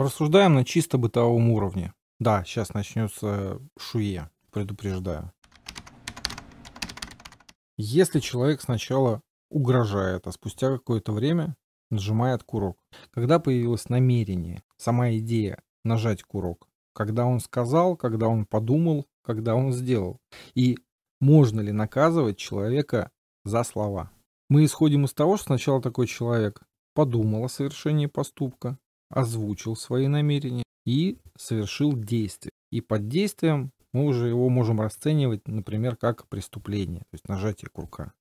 Просуждаем на чисто бытовом уровне. Да, сейчас начнется шуе, предупреждаю. Если человек сначала угрожает, а спустя какое-то время нажимает курок. Когда появилось намерение, сама идея нажать курок. Когда он сказал, когда он подумал, когда он сделал. И можно ли наказывать человека за слова? Мы исходим из того, что сначала такой человек подумал о совершении поступка, озвучил свои намерения и совершил действие. И под действием мы уже его можем расценивать, например, как преступление, то есть нажатие курка.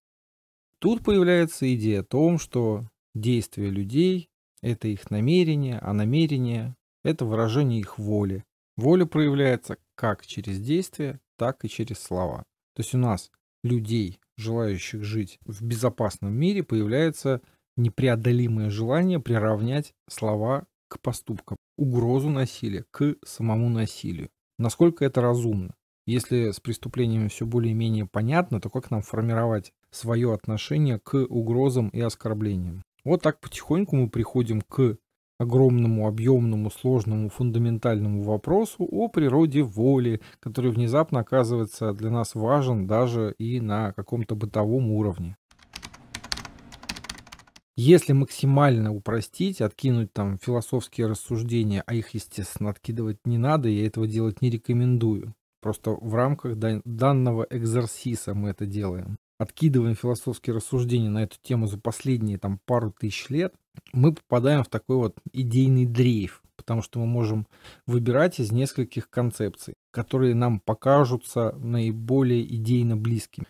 Тут появляется идея о том, что действия людей – это их намерение, а намерение – это выражение их воли. Воля проявляется как через действия, так и через слова. То есть у нас людей, желающих жить в безопасном мире, появляется непреодолимое желание приравнять слова к поступкам, угрозу насилия к самому насилию. Насколько это разумно? Если с преступлениями все более-менее понятно, то как нам формировать свое отношение к угрозам и оскорблениям? Вот так потихоньку мы приходим к огромному, объемному, сложному, фундаментальному вопросу о природе воли, который внезапно оказывается для нас важен даже и на каком-то бытовом уровне. Если максимально упростить, откинуть там философские рассуждения, а их, естественно, откидывать не надо, я этого делать не рекомендую. Просто в рамках данного экзорсиса мы это делаем. Откидываем философские рассуждения на эту тему за последние там пару тысяч лет, мы попадаем в такой вот идейный дрейф, потому что мы можем выбирать из нескольких концепций, которые нам покажутся наиболее идейно близкими.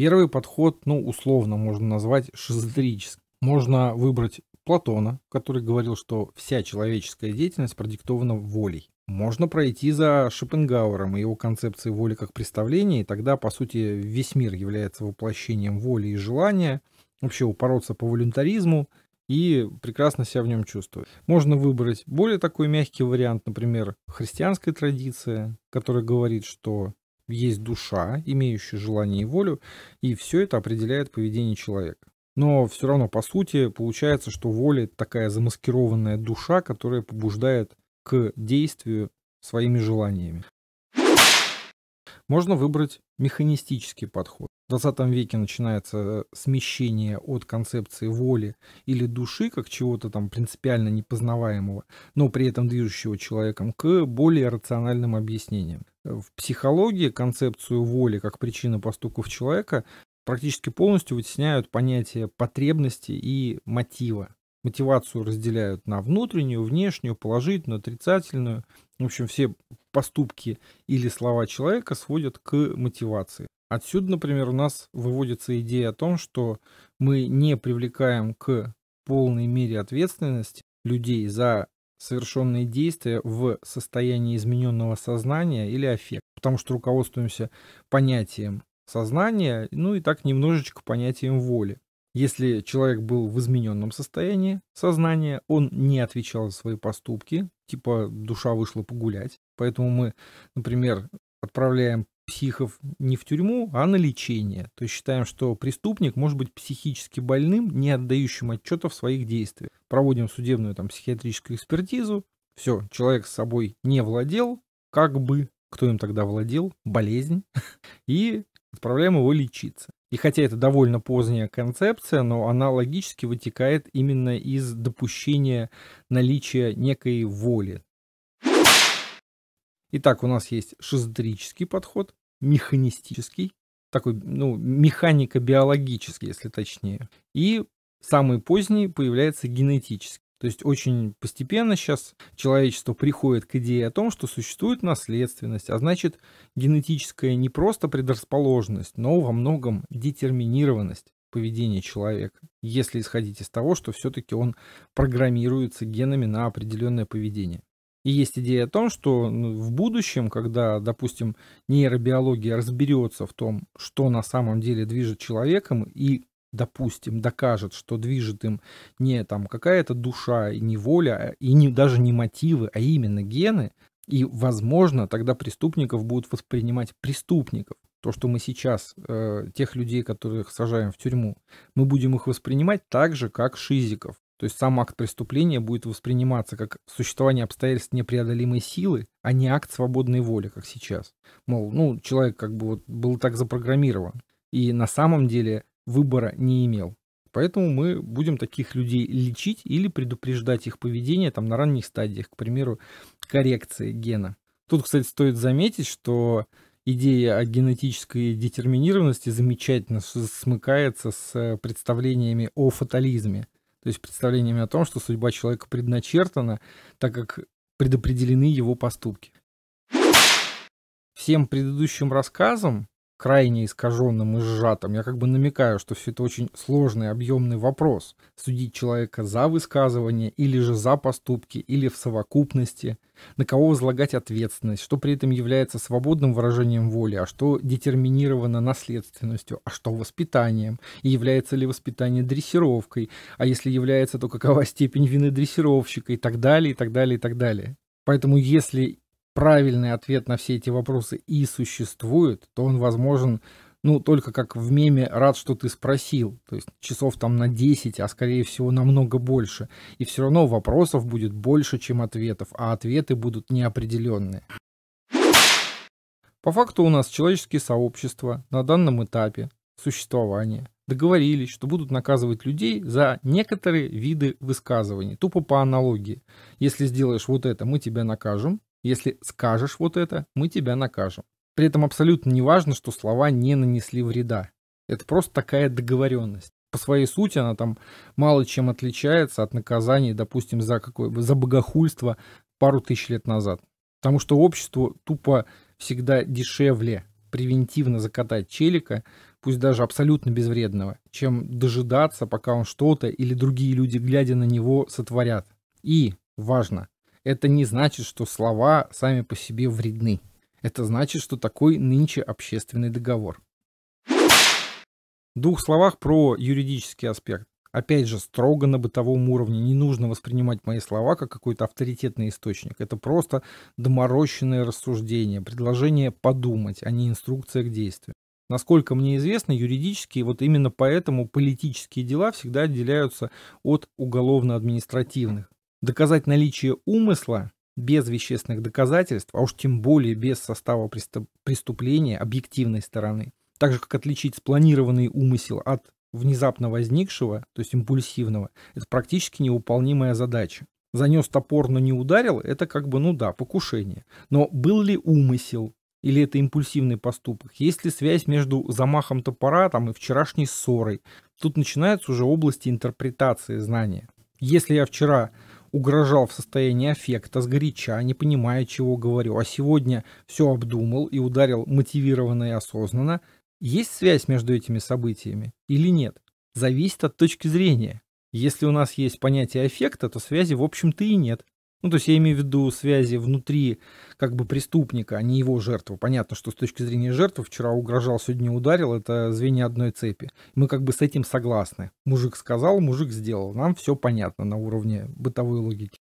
Первый подход, ну, условно можно назвать шизотерическим. Можно выбрать Платона, который говорил, что вся человеческая деятельность продиктована волей. Можно пройти за Шопенгауэром и его концепцией воли как представления, и тогда, по сути, весь мир является воплощением воли и желания, вообще упороться по волюнтаризму и прекрасно себя в нем чувствовать. Можно выбрать более такой мягкий вариант, например, христианской традиции, которая говорит, что есть душа, имеющая желание и волю, и все это определяет поведение человека. Но все равно, по сути, получается, что воля это такая замаскированная душа, которая побуждает к действию своими желаниями. Можно выбрать механистический подход. 20 веке начинается э, смещение от концепции воли или души, как чего-то там принципиально непознаваемого, но при этом движущего человеком, к более рациональным объяснениям. В психологии концепцию воли как причины поступков человека практически полностью вытесняют понятие потребности и мотива. Мотивацию разделяют на внутреннюю, внешнюю, положительную, отрицательную. В общем, все поступки или слова человека сводят к мотивации. Отсюда, например, у нас выводится идея о том, что мы не привлекаем к полной мере ответственности людей за совершенные действия в состоянии измененного сознания или аффекта, потому что руководствуемся понятием сознания, ну и так немножечко понятием воли. Если человек был в измененном состоянии сознания, он не отвечал за свои поступки, типа душа вышла погулять, поэтому мы, например, отправляем психов не в тюрьму, а на лечение. То есть считаем, что преступник может быть психически больным, не отдающим отчета в своих действиях. Проводим судебную там, психиатрическую экспертизу. Все, человек с собой не владел, как бы, кто им тогда владел, болезнь, и отправляем его лечиться. И хотя это довольно поздняя концепция, но она логически вытекает именно из допущения наличия некой воли, Итак, у нас есть шизотерический подход, механистический, такой, ну, механико-биологический, если точнее. И самый поздний появляется генетический. То есть очень постепенно сейчас человечество приходит к идее о том, что существует наследственность, а значит генетическая не просто предрасположенность, но во многом детерминированность поведения человека, если исходить из того, что все-таки он программируется генами на определенное поведение. И есть идея о том, что ну, в будущем, когда, допустим, нейробиология разберется в том, что на самом деле движет человеком, и, допустим, докажет, что движет им не там какая-то душа, и не воля, и не, даже не мотивы, а именно гены, и, возможно, тогда преступников будут воспринимать преступников. То, что мы сейчас, э, тех людей, которых сажаем в тюрьму, мы будем их воспринимать так же, как шизиков. То есть сам акт преступления будет восприниматься как существование обстоятельств непреодолимой силы, а не акт свободной воли, как сейчас. Мол, ну, человек как бы вот был так запрограммирован и на самом деле выбора не имел. Поэтому мы будем таких людей лечить или предупреждать их поведение там на ранних стадиях, к примеру, коррекции гена. Тут, кстати, стоит заметить, что идея о генетической детерминированности замечательно смыкается с представлениями о фатализме – то есть представлениями о том, что судьба человека предначертана, так как предопределены его поступки. Всем предыдущим рассказам крайне искаженным и сжатым. Я как бы намекаю, что все это очень сложный, объемный вопрос. Судить человека за высказывание или же за поступки, или в совокупности, на кого возлагать ответственность, что при этом является свободным выражением воли, а что детерминировано наследственностью, а что воспитанием, и является ли воспитание дрессировкой, а если является, то какова степень вины дрессировщика и так далее, и так далее, и так далее. Поэтому если правильный ответ на все эти вопросы и существует, то он возможен, ну, только как в меме «рад, что ты спросил», то есть часов там на 10, а скорее всего намного больше. И все равно вопросов будет больше, чем ответов, а ответы будут неопределенные. По факту у нас человеческие сообщества на данном этапе существования договорились, что будут наказывать людей за некоторые виды высказываний, тупо по аналогии. Если сделаешь вот это, мы тебя накажем, если скажешь вот это, мы тебя накажем. При этом абсолютно не важно, что слова не нанесли вреда. Это просто такая договоренность. По своей сути она там мало чем отличается от наказаний, допустим, за какое за богохульство пару тысяч лет назад. Потому что обществу тупо всегда дешевле превентивно закатать челика, пусть даже абсолютно безвредного, чем дожидаться, пока он что-то или другие люди, глядя на него, сотворят. И, важно, это не значит, что слова сами по себе вредны. Это значит, что такой нынче общественный договор. В двух словах про юридический аспект. Опять же, строго на бытовом уровне. Не нужно воспринимать мои слова как какой-то авторитетный источник. Это просто доморощенное рассуждение, предложение подумать, а не инструкция к действию. Насколько мне известно, юридические, вот именно поэтому политические дела всегда отделяются от уголовно-административных. Доказать наличие умысла без вещественных доказательств, а уж тем более без состава преступления объективной стороны, так же как отличить спланированный умысел от внезапно возникшего, то есть импульсивного, это практически невыполнимая задача. Занес топор, но не ударил, это как бы, ну да, покушение. Но был ли умысел, или это импульсивный поступок? Есть ли связь между замахом топора там, и вчерашней ссорой? Тут начинаются уже области интерпретации знания. Если я вчера угрожал в состоянии аффекта, сгоряча, не понимая, чего говорю, а сегодня все обдумал и ударил мотивированно и осознанно, есть связь между этими событиями или нет? Зависит от точки зрения. Если у нас есть понятие аффекта, то связи, в общем-то, и нет. Ну, то есть я имею в виду связи внутри как бы преступника, а не его жертвы. Понятно, что с точки зрения жертвы вчера угрожал, сегодня ударил, это звенья одной цепи. Мы как бы с этим согласны. Мужик сказал, мужик сделал. Нам все понятно на уровне бытовой логики.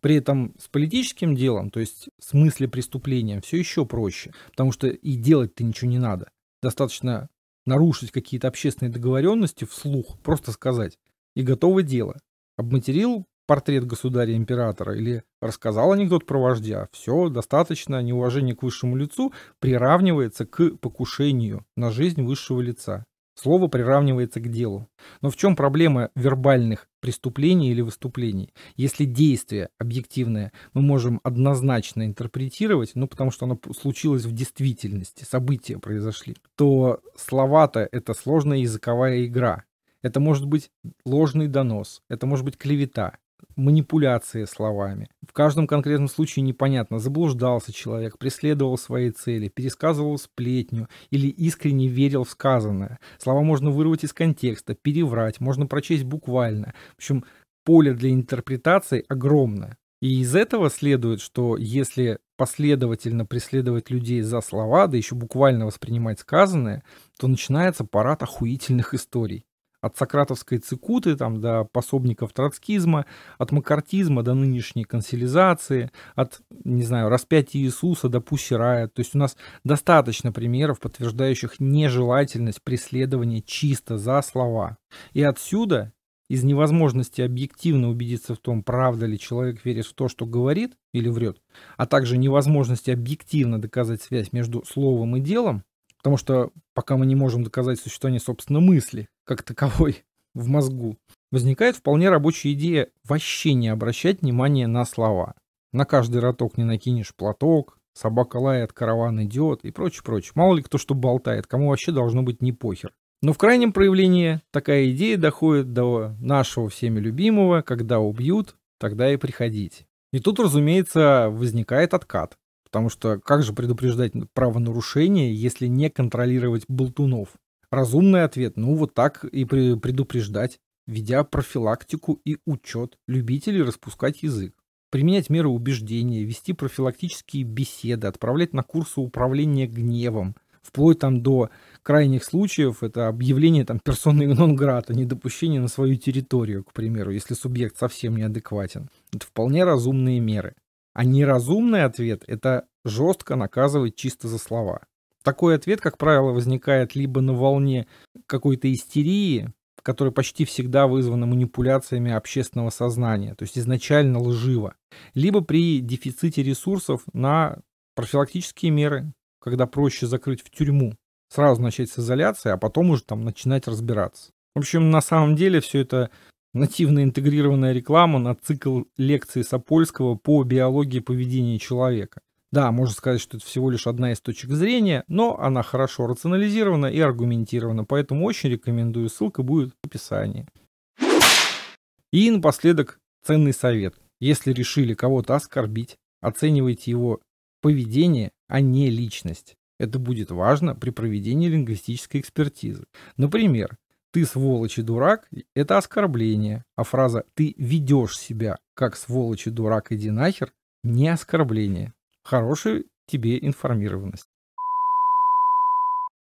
При этом с политическим делом, то есть в смысле преступления, все еще проще, потому что и делать-то ничего не надо. Достаточно нарушить какие-то общественные договоренности вслух, просто сказать. И готово дело. Обматерил, портрет государя-императора или рассказал анекдот про вождя. Все, достаточно неуважение к высшему лицу приравнивается к покушению на жизнь высшего лица. Слово приравнивается к делу. Но в чем проблема вербальных преступлений или выступлений? Если действие объективное мы можем однозначно интерпретировать, ну потому что оно случилось в действительности, события произошли, то слова-то это сложная языковая игра. Это может быть ложный донос, это может быть клевета, манипуляции словами. В каждом конкретном случае непонятно, заблуждался человек, преследовал свои цели, пересказывал сплетню или искренне верил в сказанное. Слова можно вырвать из контекста, переврать, можно прочесть буквально. В общем, поле для интерпретации огромное. И из этого следует, что если последовательно преследовать людей за слова, да еще буквально воспринимать сказанное, то начинается парад охуительных историй от сократовской цикуты там, до пособников троцкизма, от макартизма до нынешней консилизации, от, не знаю, распятия Иисуса до пуще То есть у нас достаточно примеров, подтверждающих нежелательность преследования чисто за слова. И отсюда из невозможности объективно убедиться в том, правда ли человек верит в то, что говорит или врет, а также невозможности объективно доказать связь между словом и делом, потому что пока мы не можем доказать существование собственной мысли, как таковой в мозгу, возникает вполне рабочая идея вообще не обращать внимания на слова. На каждый роток не накинешь платок, собака лает, караван идет и прочее, прочее. Мало ли кто что болтает, кому вообще должно быть не похер. Но в крайнем проявлении такая идея доходит до нашего всеми любимого «когда убьют, тогда и приходите». И тут, разумеется, возникает откат. Потому что как же предупреждать правонарушение, если не контролировать болтунов? Разумный ответ, ну вот так и предупреждать, ведя профилактику и учет любителей распускать язык. Применять меры убеждения, вести профилактические беседы, отправлять на курсы управления гневом, вплоть там до крайних случаев, это объявление там персоны нон-грата, недопущение на свою территорию, к примеру, если субъект совсем неадекватен. Это вполне разумные меры. А неразумный ответ – это жестко наказывать чисто за слова. Такой ответ, как правило, возникает либо на волне какой-то истерии, которая почти всегда вызвана манипуляциями общественного сознания, то есть изначально лживо, либо при дефиците ресурсов на профилактические меры, когда проще закрыть в тюрьму, сразу начать с изоляции, а потом уже там начинать разбираться. В общем, на самом деле все это нативно интегрированная реклама на цикл лекций Сапольского по биологии поведения человека. Да, можно сказать, что это всего лишь одна из точек зрения, но она хорошо рационализирована и аргументирована, поэтому очень рекомендую, ссылка будет в описании. И напоследок ценный совет. Если решили кого-то оскорбить, оценивайте его поведение, а не личность. Это будет важно при проведении лингвистической экспертизы. Например, «ты сволочь и дурак» — это оскорбление, а фраза «ты ведешь себя как сволочь и дурак, иди нахер» — не оскорбление хорошую тебе информированность.